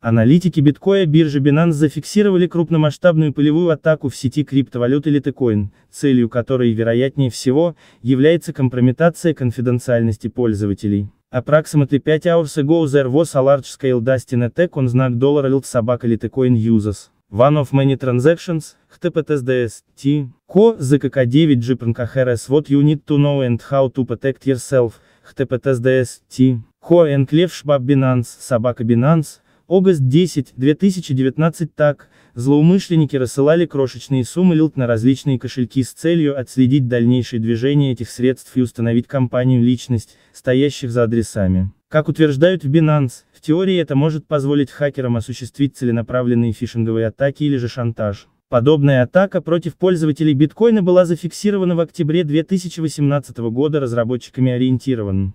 Аналитики биткоя биржи Binance зафиксировали крупномасштабную полевую атаку в сети криптовалюты Litecoin, целью которой, вероятнее всего, является компрометация конфиденциальности пользователей. Approximately 5 hours ago there was a large-scale dusting attack on знак доллара LT собака Litecoin users. One of many transactions, HTPTSDS, T, CO, ZKK9 GPNKHRS What you need to know and how to protect yourself, HTPTSDS, T, CO and Lev Schwab Binance, собака Binance, Огост 10, 2019 так, злоумышленники рассылали крошечные суммы лилт на различные кошельки с целью отследить дальнейшее движение этих средств и установить компанию личность, стоящих за адресами. Как утверждают в Binance, в теории это может позволить хакерам осуществить целенаправленные фишинговые атаки или же шантаж. Подобная атака против пользователей биткоина была зафиксирована в октябре 2018 года разработчиками ориентирован.